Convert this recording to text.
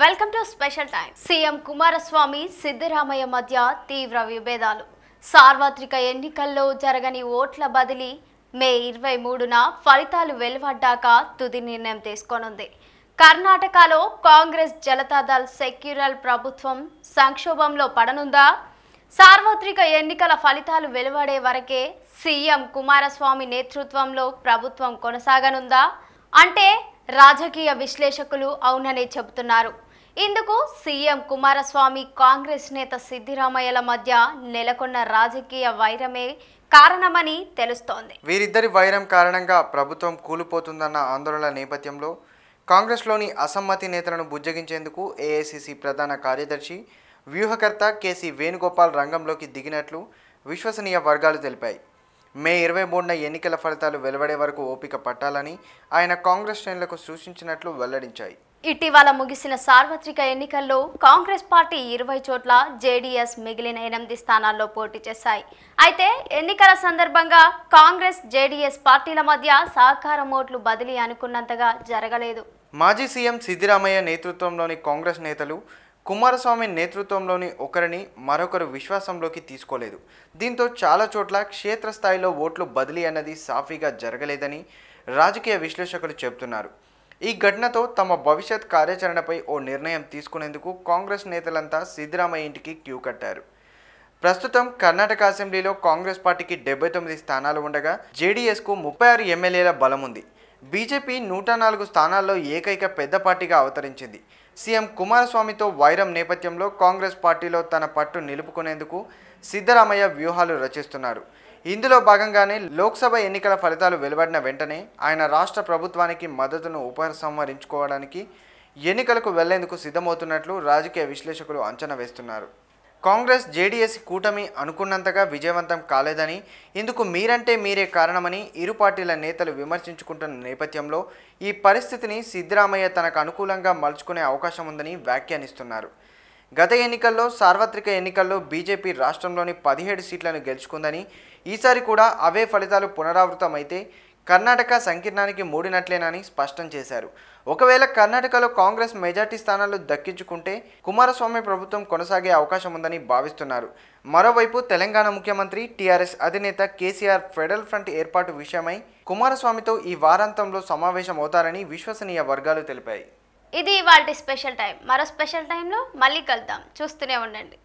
welcome to special time CM Kumaraswamy Siddaramaiah మధ్య తీవ్ర విభేదాలు సార్వత్రిక ఎన్నికల్లో జరగని ఓట్ల బదిలీ మే ఇరవై మూడున ఫలితాలు వెలువడ్డాక తుది నిర్ణయం తీసుకోనుంది కర్ణాటకలో కాంగ్రెస్ జనతాదళ్ సెక్యురల్ ప్రభుత్వం సంక్షోభంలో పడనుందా సార్వత్రిక ఎన్నికల ఫలితాలు వెలువడే వరకే సీఎం కుమారస్వామి నేతృత్వంలో ప్రభుత్వం కొనసాగనుందా అంటే రాజకీయ విశ్లేషకులు అవుననే చెబుతున్నారు ఇందుకు సీఎం కుమారస్వామి కాంగ్రెస్ నేత సిద్దిరామయ్యల మధ్య నెలకొన్న రాజకీయ వైరమే కారణమని తెలుస్తోంది వీరిద్దరి వైరం కారణంగా ప్రభుత్వం కూలిపోతుందన్న ఆందోళన నేపథ్యంలో కాంగ్రెస్లోని అసమ్మతి నేతలను బుజ్జగించేందుకు ఏఐసిసి ప్రధాన కార్యదర్శి వ్యూహకర్త కేసీ వేణుగోపాల్ రంగంలోకి దిగినట్లు విశ్వసనీయ వర్గాలు తెలిపాయి మే ఇరవై మూడున ఎన్నికల ఫలితాలు వెలువడే వరకు ఓపిక పట్టాలని ఆయన కాంగ్రెస్ శ్రేణులకు సూచించినట్లు వెల్లడించాయి ఇటీవల ముగిసిన సార్వత్రిక ఎన్నికల్లో కాంగ్రెస్ పార్టీ ఇరవై చోట్ల జేడీఎస్ మిగిలిన ఎనిమిది స్థానాల్లో పోటీ చేశాయి అయితే ఎన్నికల సందర్భంగా కాంగ్రెస్ జేడీఎస్ పార్టీల మధ్య సహకార ఓట్లు బదిలీ అనుకున్నంతగా జరగలేదు మాజీ సీఎం సిద్దిరామయ్య నేతృత్వంలోని కాంగ్రెస్ నేతలు కుమారస్వామి నేతృత్వంలోని ఒకరిని మరొకరు విశ్వాసంలోకి తీసుకోలేదు దీంతో చాలా చోట్ల క్షేత్రస్థాయిలో ఓట్లు బదిలీ అన్నది సాఫీగా జరగలేదని రాజకీయ విశ్లేషకులు చెబుతున్నారు ఈ ఘటనతో తమ భవిష్యత్ కార్యాచరణపై ఓ నిర్ణయం తీసుకునేందుకు కాంగ్రెస్ నేతలంతా సిద్ధరామయ్య ఇంటికి క్యూ కట్టారు ప్రస్తుతం కర్ణాటక అసెంబ్లీలో కాంగ్రెస్ పార్టీకి డెబ్బై తొమ్మిది స్థానాలు ఉండగా జేడీఎస్కు ముప్పై ఆరు ఎమ్మెల్యేల బలం ఉంది బీజేపీ నూట నాలుగు స్థానాల్లో ఏకైక పెద్ద పార్టీగా అవతరించింది సీఎం కుమారస్వామితో వైరం నేపథ్యంలో కాంగ్రెస్ పార్టీలో తన పట్టు నిలుపుకునేందుకు సిద్ధరామయ్య వ్యూహాలు రచిస్తున్నారు ఇందులో భాగంగానే లోక్సభ ఎన్నికల ఫలితాలు వెలువడిన వెంటనే ఆయన రాష్ట్ర ప్రభుత్వానికి మద్దతును ఉపసంహరించుకోవడానికి ఎన్నికలకు వెళ్లేందుకు సిద్ధమవుతున్నట్లు రాజకీయ విశ్లేషకులు అంచనా వేస్తున్నారు కాంగ్రెస్ జేడీఎస్ కూటమి అనుకున్నంతగా విజయవంతం కాలేదని ఇందుకు మీరంటే మీరే కారణమని ఇరు పార్టీల నేతలు విమర్శించుకుంటున్న నేపథ్యంలో ఈ పరిస్థితిని సిద్ధరామయ్య తనకు అనుకూలంగా మలుచుకునే అవకాశం ఉందని వ్యాఖ్యానిస్తున్నారు గత ఎన్నికల్లో సార్వత్రిక ఎన్నికల్లో బీజేపీ రాష్ట్రంలోని పదిహేడు సీట్లను గెలుచుకుందని ఈసారి కూడా అవే ఫలితాలు పునరావృతమైతే కర్ణాటక సంకీర్ణానికి మూడినట్లేనని స్పష్టం చేశారు ఒకవేళ కర్ణాటకలో కాంగ్రెస్ మెజార్టీ స్థానాలు దక్కించుకుంటే కుమారస్వామి ప్రభుత్వం కొనసాగే అవకాశం ఉందని భావిస్తున్నారు మరోవైపు తెలంగాణ ముఖ్యమంత్రి టీఆర్ఎస్ అధినేత కేసీఆర్ ఫెడరల్ ఫ్రంట్ ఏర్పాటు విషయమై కుమారస్వామితో ఈ వారాంతంలో సమావేశమవుతారని విశ్వసనీయ వర్గాలు తెలిపాయి ఇది ఇవాళ స్పెషల్ టైం మరో స్పెషల్ టైంలో మళ్ళీ కలుద్దాం చూస్తూనే ఉండండి